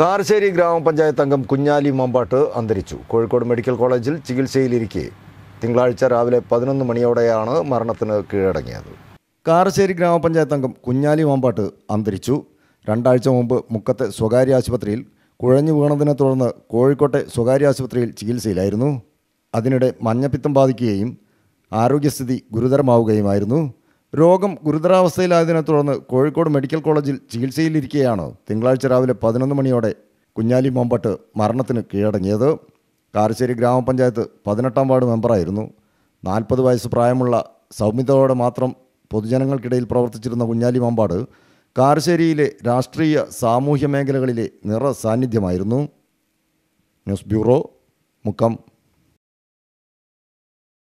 കാർശ്ശേരി ഗ്രാമപഞ്ചായത്ത് അംഗം കുഞ്ഞാലി മമ്പാട്ട് അന്തരിച്ചു കോഴിക്കോട് മെഡിക്കൽ കോളേജിൽ ചികിത്സയിലിരിക്കെ തിങ്കളാഴ്ച രാവിലെ പതിനൊന്ന് മണിയോടെയാണ് മരണത്തിന് കീഴടങ്ങിയത് കാർശ്ശേരി ഗ്രാമപഞ്ചായത്ത് അംഗം കുഞ്ഞാലി മമ്പാട്ട് അന്തരിച്ചു രണ്ടാഴ്ച മുമ്പ് മുക്കത്തെ സ്വകാര്യ ആശുപത്രിയിൽ കുഴഞ്ഞു വീണതിനെ തുടർന്ന് കോഴിക്കോട്ടെ സ്വകാര്യ ആശുപത്രിയിൽ ചികിത്സയിലായിരുന്നു അതിനിടെ മഞ്ഞപ്പിത്തം ബാധിക്കുകയും ആരോഗ്യസ്ഥിതി ഗുരുതരമാവുകയുമായിരുന്നു രോഗം ഗുരുതരാവസ്ഥയിലായതിനെ തുടർന്ന് കോഴിക്കോട് മെഡിക്കൽ കോളേജിൽ ചികിത്സയിലിരിക്കെയാണ് തിങ്കളാഴ്ച രാവിലെ പതിനൊന്ന് മണിയോടെ കുഞ്ഞാലി മമ്പട്ട് മരണത്തിന് കീഴടങ്ങിയത് കാരശ്ശേരി ഗ്രാമപഞ്ചായത്ത് പതിനെട്ടാം വാർഡ് മെമ്പറായിരുന്നു നാൽപ്പത് വയസ്സ് പ്രായമുള്ള സൗമ്യതയോടെ മാത്രം പൊതുജനങ്ങൾക്കിടയിൽ പ്രവർത്തിച്ചിരുന്ന കുഞ്ഞാലി മമ്പാട് കാരശ്ശേരിയിലെ രാഷ്ട്രീയ സാമൂഹ്യ മേഖലകളിലെ നിറ സാന്നിധ്യമായിരുന്നു ന്യൂസ് ബ്യൂറോ മുക്കം